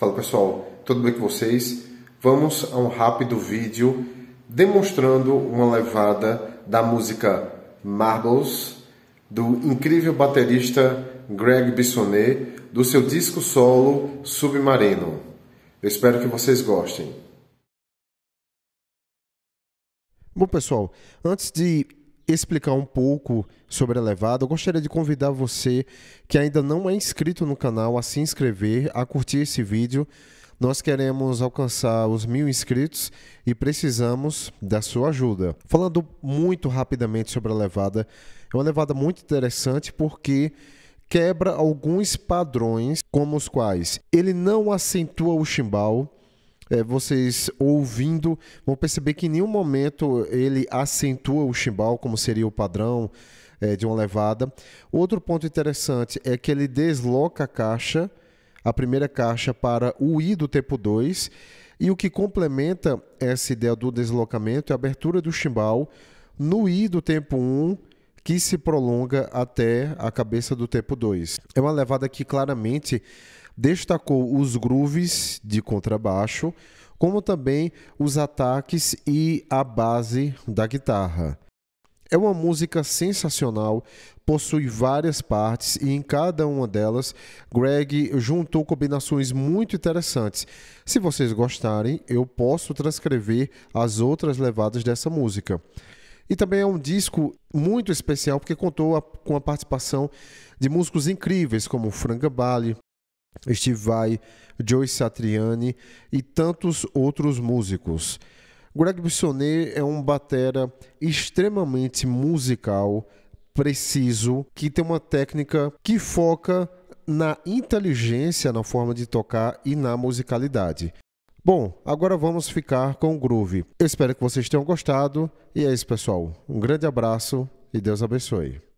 Fala pessoal, tudo bem com vocês? Vamos a um rápido vídeo demonstrando uma levada da música Marbles do incrível baterista Greg Bissonnet do seu disco solo Submarino. Eu espero que vocês gostem. Bom pessoal, antes de explicar um pouco sobre a levada, eu gostaria de convidar você que ainda não é inscrito no canal a se inscrever, a curtir esse vídeo. Nós queremos alcançar os mil inscritos e precisamos da sua ajuda. Falando muito rapidamente sobre a levada, é uma levada muito interessante porque quebra alguns padrões, como os quais ele não acentua o chimbal, é, vocês ouvindo vão perceber que em nenhum momento ele acentua o chimbal, como seria o padrão é, de uma levada. Outro ponto interessante é que ele desloca a caixa, a primeira caixa, para o I do tempo 2. E o que complementa essa ideia do deslocamento é a abertura do chimbal no I do tempo 1. Um, que se prolonga até a cabeça do tempo 2. É uma levada que claramente destacou os grooves de contrabaixo, como também os ataques e a base da guitarra. É uma música sensacional, possui várias partes e em cada uma delas Greg juntou combinações muito interessantes. Se vocês gostarem, eu posso transcrever as outras levadas dessa música. E também é um disco muito especial porque contou a, com a participação de músicos incríveis como Frank Bali, Steve Vai, Joey Satriani e tantos outros músicos. Greg Bissonnet é um batera extremamente musical, preciso, que tem uma técnica que foca na inteligência na forma de tocar e na musicalidade. Bom, agora vamos ficar com o groove. Eu espero que vocês tenham gostado e é isso, pessoal. Um grande abraço e Deus abençoe.